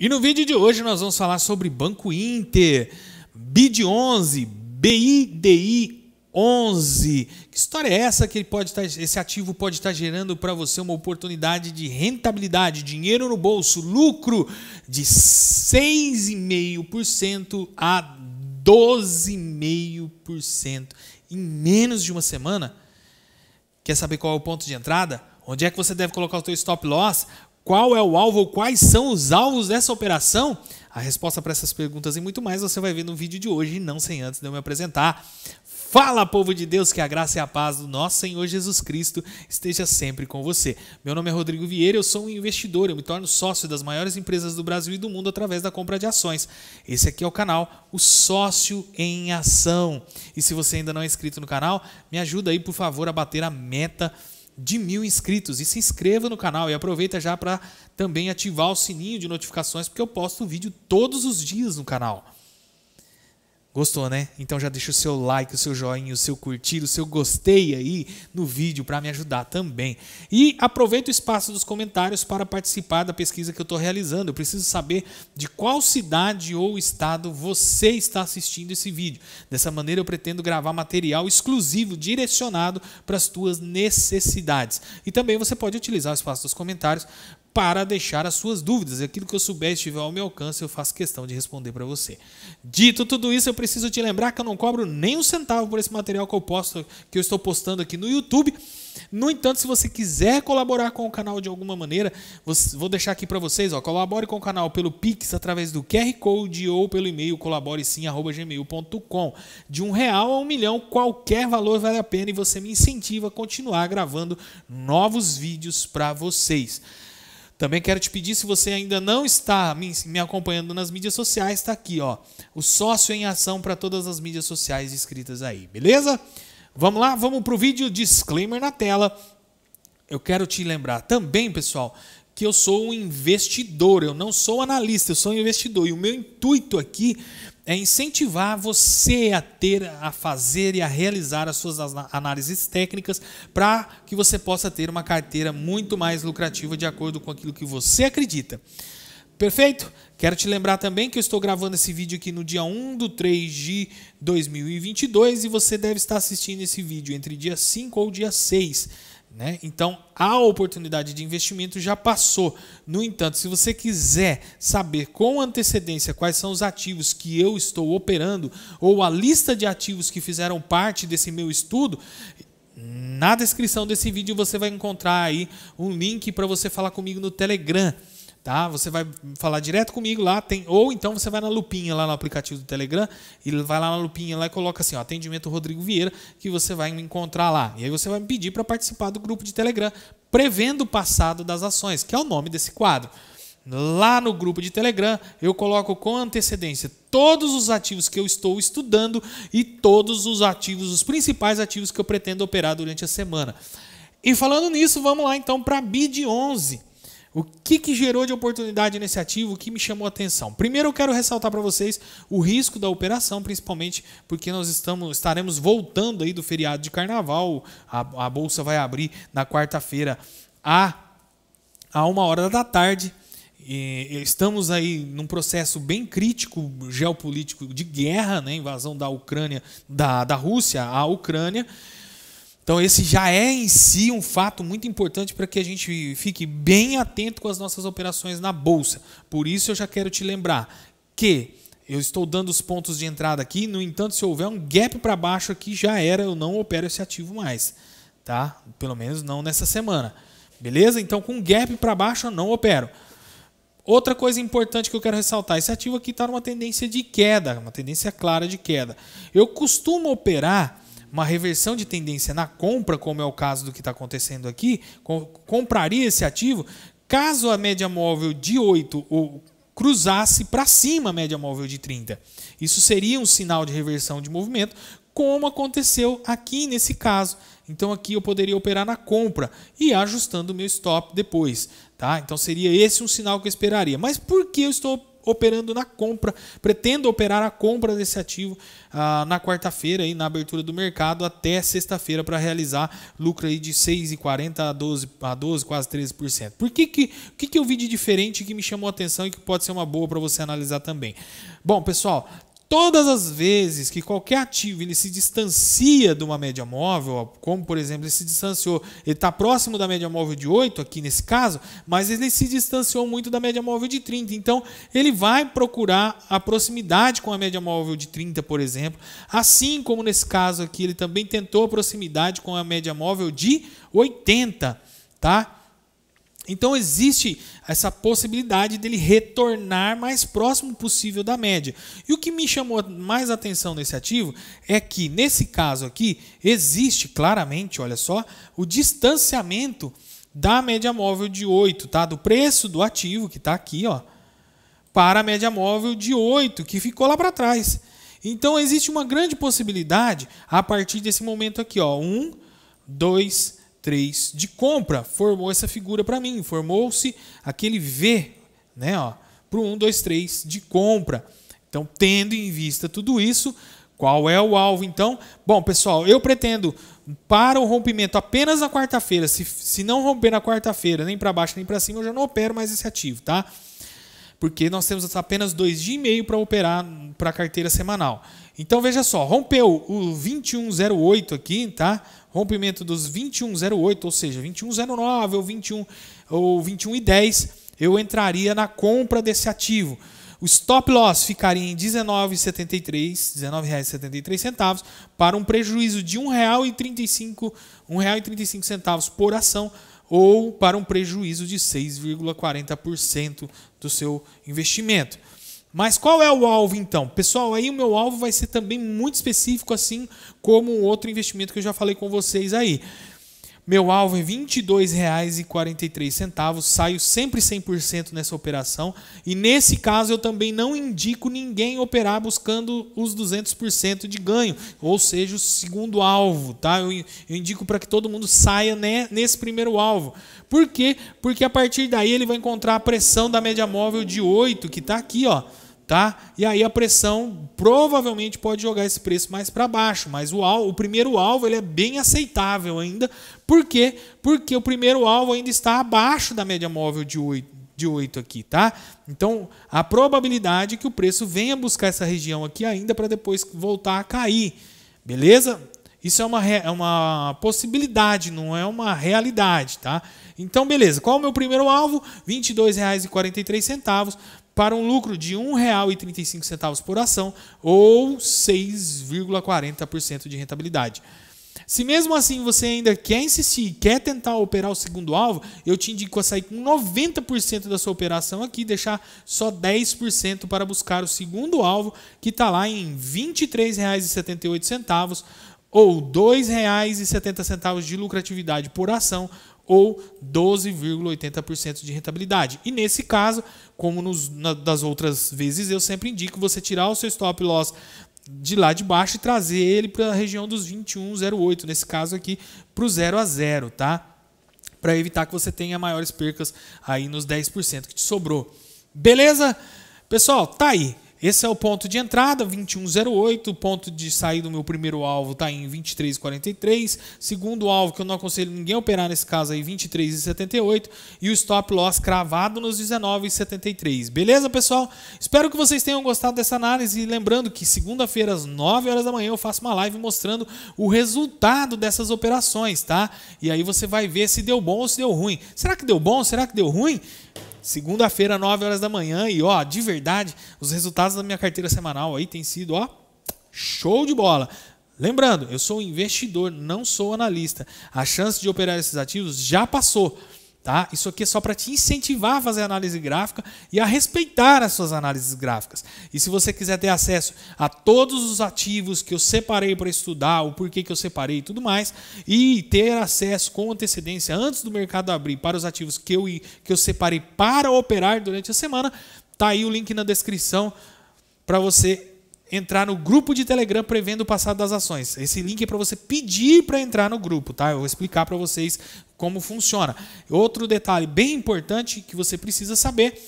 E no vídeo de hoje nós vamos falar sobre Banco Inter, BID11, BIDI11. Que história é essa que ele pode estar, tá, esse ativo pode estar tá gerando para você uma oportunidade de rentabilidade, dinheiro no bolso, lucro de 6,5% a 12,5% em menos de uma semana? Quer saber qual é o ponto de entrada? Onde é que você deve colocar o seu stop loss? Qual é o alvo ou quais são os alvos dessa operação? A resposta para essas perguntas e muito mais você vai ver no vídeo de hoje, não sem antes de eu me apresentar. Fala, povo de Deus, que a graça e a paz do nosso Senhor Jesus Cristo esteja sempre com você. Meu nome é Rodrigo Vieira, eu sou um investidor, eu me torno sócio das maiores empresas do Brasil e do mundo através da compra de ações. Esse aqui é o canal O Sócio em Ação. E se você ainda não é inscrito no canal, me ajuda aí, por favor, a bater a meta de mil inscritos. E se inscreva no canal e aproveita já para também ativar o sininho de notificações, porque eu posto vídeo todos os dias no canal. Gostou, né? Então já deixa o seu like, o seu joinha, o seu curtir, o seu gostei aí no vídeo para me ajudar também. E aproveita o espaço dos comentários para participar da pesquisa que eu estou realizando. Eu preciso saber de qual cidade ou estado você está assistindo esse vídeo. Dessa maneira eu pretendo gravar material exclusivo direcionado para as tuas necessidades. E também você pode utilizar o espaço dos comentários para deixar as suas dúvidas. Aquilo que eu souber estiver ao meu alcance, eu faço questão de responder para você. Dito tudo isso, eu preciso te lembrar que eu não cobro nem um centavo por esse material que eu posto, que eu estou postando aqui no YouTube. No entanto, se você quiser colaborar com o canal de alguma maneira, vou deixar aqui para vocês, ó, colabore com o canal pelo Pix através do QR Code ou pelo e-mail colaboresim@gmail.com. De um real a um milhão, qualquer valor vale a pena e você me incentiva a continuar gravando novos vídeos para vocês. Também quero te pedir, se você ainda não está me, acompanhando nas mídias sociais, está aqui, ó. O sócio em ação para todas as mídias sociais escritas aí, beleza? Vamos lá, vamos para o vídeo disclaimer na tela. Eu quero te lembrar também, pessoal, que eu sou um investidor, eu não sou analista, eu sou um investidor. E o meu intuito aqui é incentivar você a ter, a fazer e a realizar as suas análises técnicas para que você possa ter uma carteira muito mais lucrativa de acordo com aquilo que você acredita. Perfeito? Quero te lembrar também que eu estou gravando esse vídeo aqui no dia 1 do 3 de 2022 e você deve estar assistindo esse vídeo entre dia 5 ou dia 6 né? Então, a oportunidade de investimento já passou. No entanto, se você quiser saber com antecedência quais são os ativos que eu estou operando ou a lista de ativos que fizeram parte desse meu estudo, na descrição desse vídeo você vai encontrar aí um link para você falar comigo no Telegram tá? Você vai falar direto comigo lá, tem ou então você vai na lupinha lá no aplicativo do Telegram e vai lá na lupinha lá e coloca assim, ó, atendimento Rodrigo Vieira, que você vai me encontrar lá. E aí você vai me pedir para participar do grupo de Telegram, prevendo o passado das ações, que é o nome desse quadro. Lá no grupo de Telegram, eu coloco com antecedência todos os ativos que eu estou estudando e todos os ativos, os principais ativos que eu pretendo operar durante a semana. E falando nisso, vamos lá então para a BID 11. O que, que gerou de oportunidade nesse ativo? O que me chamou a atenção? Primeiro, eu quero ressaltar para vocês o risco da operação, principalmente porque nós estamos, estaremos voltando aí do feriado de carnaval. A, a bolsa vai abrir na quarta-feira a, a uma hora da tarde. E estamos aí num processo bem crítico geopolítico de guerra, né? invasão da Ucrânia, da, da Rússia à Ucrânia. Então, esse já é em si um fato muito importante para que a gente fique bem atento com as nossas operações na bolsa. Por isso, eu já quero te lembrar que eu estou dando os pontos de entrada aqui. No entanto, se houver um gap para baixo aqui, já era, eu não opero esse ativo mais. tá? Pelo menos não nessa semana. Beleza? Então, com gap para baixo, eu não opero. Outra coisa importante que eu quero ressaltar: esse ativo aqui está numa tendência de queda, uma tendência clara de queda. Eu costumo operar uma reversão de tendência na compra, como é o caso do que está acontecendo aqui, compraria esse ativo caso a média móvel de 8 ou cruzasse para cima a média móvel de 30. Isso seria um sinal de reversão de movimento, como aconteceu aqui nesse caso. Então aqui eu poderia operar na compra e ajustando o meu stop depois, tá? Então seria esse um sinal que eu esperaria. Mas por que eu estou operando na compra, pretendo operar a compra desse ativo ah, na quarta-feira, na abertura do mercado, até sexta-feira, para realizar lucro aí de 6,40% a 12%, a 12 quase 13%. Por que, que, que, que eu vi de diferente que me chamou a atenção e que pode ser uma boa para você analisar também? Bom, pessoal, Todas as vezes que qualquer ativo ele se distancia de uma média móvel, como por exemplo ele se distanciou, ele está próximo da média móvel de 8 aqui nesse caso, mas ele se distanciou muito da média móvel de 30. Então ele vai procurar a proximidade com a média móvel de 30, por exemplo, assim como nesse caso aqui ele também tentou a proximidade com a média móvel de 80, tá? Então existe essa possibilidade dele retornar mais próximo possível da média. E o que me chamou mais atenção nesse ativo é que nesse caso aqui existe claramente, olha só, o distanciamento da média móvel de 8, tá? Do preço do ativo que está aqui, ó, para a média móvel de 8 que ficou lá para trás. Então existe uma grande possibilidade a partir desse momento aqui, ó, 1, 2, 3, 3 de compra, formou essa figura para mim, formou-se aquele V, né, ó, para o 1, 2, 3 de compra. Então, tendo em vista tudo isso, qual é o alvo então? Bom, pessoal, eu pretendo para o rompimento apenas na quarta-feira. Se, se não romper na quarta-feira, nem para baixo nem para cima, eu já não opero mais esse ativo, tá? Porque nós temos apenas dois dias e meio para operar para a carteira semanal. Então veja só, rompeu o 2108 aqui, tá? rompimento dos 21,08, ou seja, 21,09 ou 21 ou 21,10, eu entraria na compra desse ativo. O stop loss ficaria em R$19,73, R$19,73 para um prejuízo de R$1,35, R$1,35 por ação ou para um prejuízo de 6,40% do seu investimento. Mas qual é o alvo então? Pessoal, aí o meu alvo vai ser também muito específico, assim como o outro investimento que eu já falei com vocês aí. Meu alvo é R$ 22,43. Saio sempre 100% nessa operação. E nesse caso, eu também não indico ninguém operar buscando os 200% de ganho, ou seja, o segundo alvo. Tá? Eu, indico para que todo mundo saia né, nesse primeiro alvo. Por quê? Porque a partir daí ele vai encontrar a pressão da média móvel de 8, que está aqui. ó tá? E aí a pressão provavelmente pode jogar esse preço mais para baixo, mas o, alvo, o primeiro alvo ele é bem aceitável ainda. Por quê? Porque o primeiro alvo ainda está abaixo da média móvel de 8, de 8 aqui, tá? Então, a probabilidade é que o preço venha buscar essa região aqui ainda para depois voltar a cair. Beleza? Isso é uma, é uma possibilidade, não é uma realidade, tá? Então, beleza. Qual é o meu primeiro alvo? R$ 22,43 para um lucro de R$ 1,35 por ação ou 6,40% de rentabilidade. Se mesmo assim você ainda quer insistir, quer tentar operar o segundo alvo, eu te indico a sair com 90% da sua operação aqui, deixar só 10% para buscar o segundo alvo, que está lá em R$ 23,78 ou R$ 2,70 de lucratividade por ação ou 12,80% de rentabilidade. E nesse caso, como nos, na, das outras vezes, eu sempre indico você tirar o seu stop loss de lá de baixo e trazer ele para a região dos 21,08, nesse caso aqui, para o 0 a 0, tá? Para evitar que você tenha maiores percas aí nos 10% que te sobrou. Beleza? Pessoal, tá aí. Esse é o ponto de entrada, 2108. O ponto de sair do meu primeiro alvo está em 23,43. Segundo alvo, que eu não aconselho ninguém a operar nesse caso é aí, 23,78. E o stop loss cravado nos 19,73. Beleza, pessoal? Espero que vocês tenham gostado dessa análise. lembrando que segunda-feira, às 9 horas da manhã, eu faço uma live mostrando o resultado dessas operações, tá? E aí você vai ver se deu bom ou se deu ruim. Será que deu bom? Será que deu ruim? Segunda-feira, 9 horas da manhã. E, ó, de verdade, os resultados da minha carteira semanal aí têm sido, ó, show de bola. Lembrando, eu sou investidor, não sou analista. A chance de operar esses ativos já passou. Tá? Isso aqui é só para te incentivar a fazer análise gráfica e a respeitar as suas análises gráficas. E se você quiser ter acesso a todos os ativos que eu separei para estudar, o porquê que eu separei e tudo mais, e ter acesso com antecedência antes do mercado abrir para os ativos que eu, que eu separei para operar durante a semana, tá aí o link na descrição para você entrar no grupo de Telegram prevendo o passado das ações. Esse link é para você pedir para entrar no grupo, tá? Eu vou explicar para vocês como funciona. Outro detalhe bem importante que você precisa saber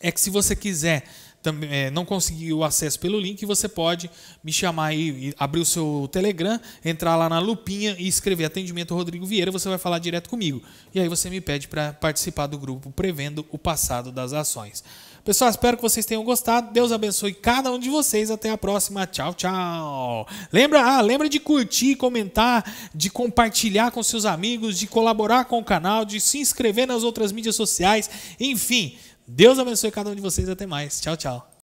é que se você quiser também, é, não conseguiu acesso pelo link, você pode me chamar aí, abrir o seu Telegram, entrar lá na lupinha e escrever atendimento Rodrigo Vieira, você vai falar direto comigo. E aí você me pede para participar do grupo Prevendo o Passado das Ações. Pessoal, espero que vocês tenham gostado. Deus abençoe cada um de vocês. Até a próxima. Tchau, tchau. Lembra, ah, lembra de curtir, comentar, de compartilhar com seus amigos, de colaborar com o canal, de se inscrever nas outras mídias sociais. Enfim, Deus abençoe cada um de vocês. Até mais. Tchau, tchau.